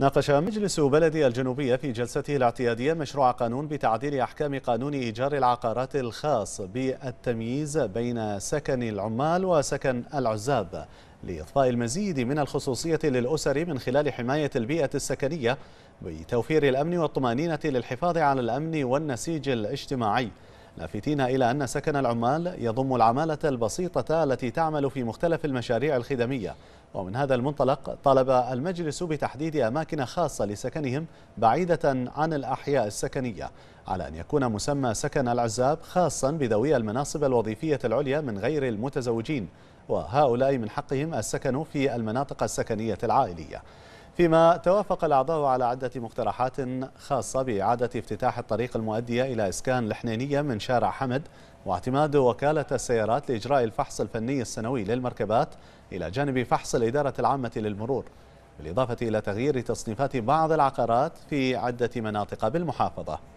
ناقش مجلس بلدي الجنوبية في جلسته الاعتيادية مشروع قانون بتعديل أحكام قانون إيجار العقارات الخاص بالتمييز بين سكن العمال وسكن العزاب لإضفاء المزيد من الخصوصية للأسر من خلال حماية البيئة السكنية بتوفير الأمن والطمأنينة للحفاظ على الأمن والنسيج الاجتماعي لافتين إلى أن سكن العمال يضم العمالة البسيطة التي تعمل في مختلف المشاريع الخدمية ومن هذا المنطلق طلب المجلس بتحديد أماكن خاصة لسكنهم بعيدة عن الأحياء السكنية على أن يكون مسمى سكن العزاب خاصا بذوي المناصب الوظيفية العليا من غير المتزوجين وهؤلاء من حقهم السكن في المناطق السكنية العائلية فيما توافق الأعضاء على عدة مقترحات خاصة بإعادة افتتاح الطريق المؤدية إلى إسكان الحنينية من شارع حمد واعتماد وكالة السيارات لإجراء الفحص الفني السنوي للمركبات إلى جانب فحص الإدارة العامة للمرور بالإضافة إلى تغيير تصنيفات بعض العقارات في عدة مناطق بالمحافظة